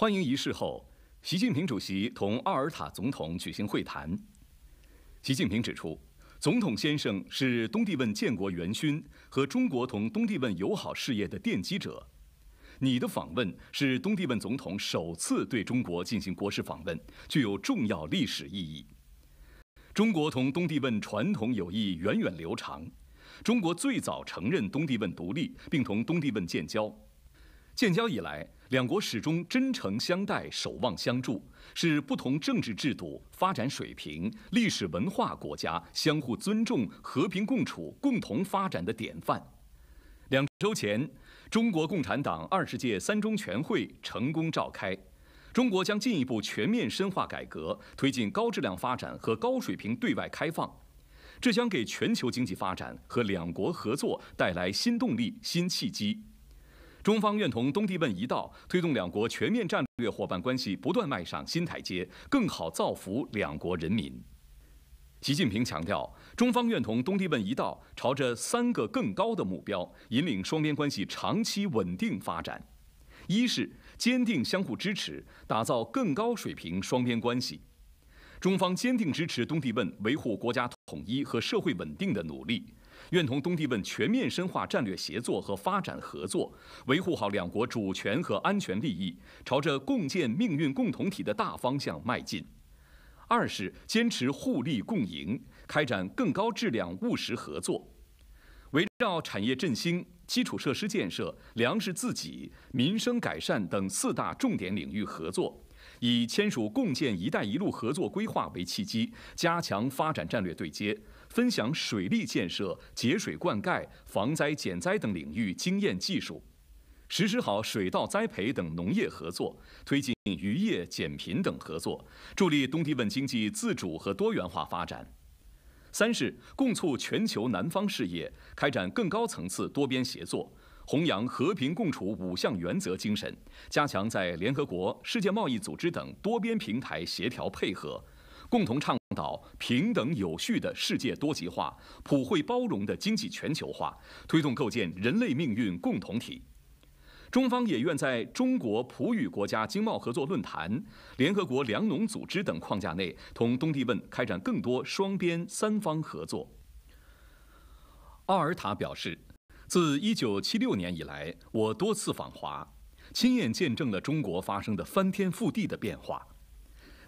欢迎仪式后，习近平主席同奥尔塔总统举行会谈。习近平指出，总统先生是东帝汶建国元勋和中国同东帝汶友好事业的奠基者。你的访问是东帝汶总统首次对中国进行国事访问，具有重要历史意义。中国同东帝汶传统友谊源远流长，中国最早承认东帝汶独立，并同东帝汶建交。建交以来，两国始终真诚相待、守望相助，是不同政治制度、发展水平、历史文化国家相互尊重、和平共处、共同发展的典范。两周前，中国共产党二十届三中全会成功召开，中国将进一步全面深化改革，推进高质量发展和高水平对外开放，这将给全球经济发展和两国合作带来新动力、新契机。中方愿同东帝汶一道，推动两国全面战略伙伴关系不断迈上新台阶，更好造福两国人民。习近平强调，中方愿同东帝汶一道，朝着三个更高的目标，引领双边关系长期稳定发展。一是坚定相互支持，打造更高水平双边关系。中方坚定支持东帝汶维护国家统一和社会稳定的努力。愿同东帝汶全面深化战略协作和发展合作，维护好两国主权和安全利益，朝着共建命运共同体的大方向迈进。二是坚持互利共赢，开展更高质量务实合作，围绕产业振兴、基础设施建设、粮食自给、民生改善等四大重点领域合作。以签署共建“一带一路”合作规划为契机，加强发展战略对接，分享水利建设、节水灌溉、防灾减灾等领域经验技术，实施好水稻栽培等农业合作，推进渔业减贫等合作，助力东帝汶经济自主和多元化发展。三是共促全球南方事业，开展更高层次多边协作。弘扬和平共处五项原则精神，加强在联合国、世界贸易组织等多边平台协调配合，共同倡导平等有序的世界多极化、普惠包容的经济全球化，推动构建人类命运共同体。中方也愿在中国葡语国家经贸合作论坛、联合国粮农组织等框架内，同东帝汶开展更多双边、三方合作。奥尔塔表示。自1976年以来，我多次访华，亲眼见证了中国发生的翻天覆地的变化。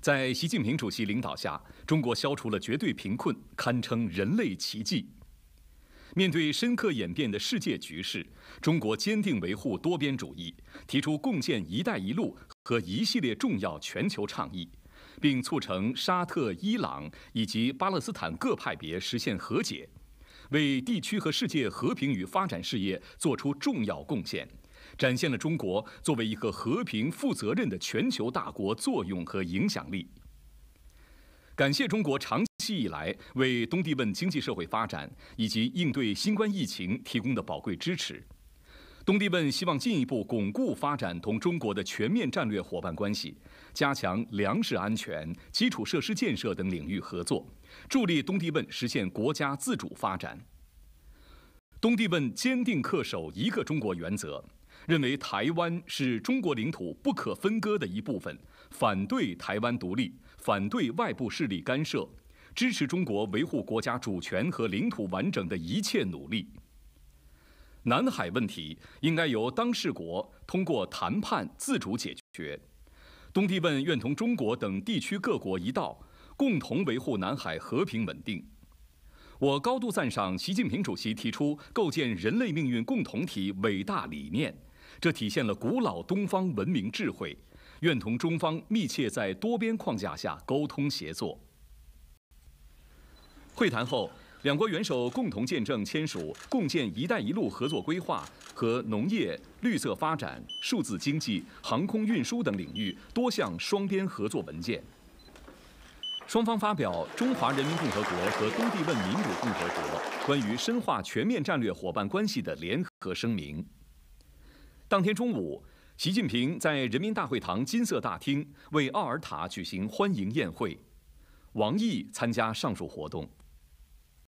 在习近平主席领导下，中国消除了绝对贫困，堪称人类奇迹。面对深刻演变的世界局势，中国坚定维护多边主义，提出共建“一带一路”和一系列重要全球倡议，并促成沙特、伊朗以及巴勒斯坦各派别实现和解。为地区和世界和平与发展事业作出重要贡献，展现了中国作为一个和平负责任的全球大国作用和影响力。感谢中国长期以来为东帝汶经济社会发展以及应对新冠疫情提供的宝贵支持。东帝汶希望进一步巩固发展同中国的全面战略伙伴关系，加强粮食安全、基础设施建设等领域合作，助力东帝汶实现国家自主发展。东帝汶坚定恪守一个中国原则，认为台湾是中国领土不可分割的一部分，反对台湾独立，反对外部势力干涉，支持中国维护国家主权和领土完整的一切努力。南海问题应该由当事国通过谈判自主解决。东帝汶愿同中国等地区各国一道，共同维护南海和平稳定。我高度赞赏习近平主席提出构建人类命运共同体伟大理念，这体现了古老东方文明智慧。愿同中方密切在多边框架下沟通协作。会谈后。两国元首共同见证签署共建“一带一路”合作规划和农业绿色发展、数字经济、航空运输等领域多项双边合作文件。双方发表《中华人民共和国和东帝汶民主共和国关于深化全面战略伙伴关系的联合声明》。当天中午，习近平在人民大会堂金色大厅为奥尔塔举行欢迎宴会，王毅参加上述活动。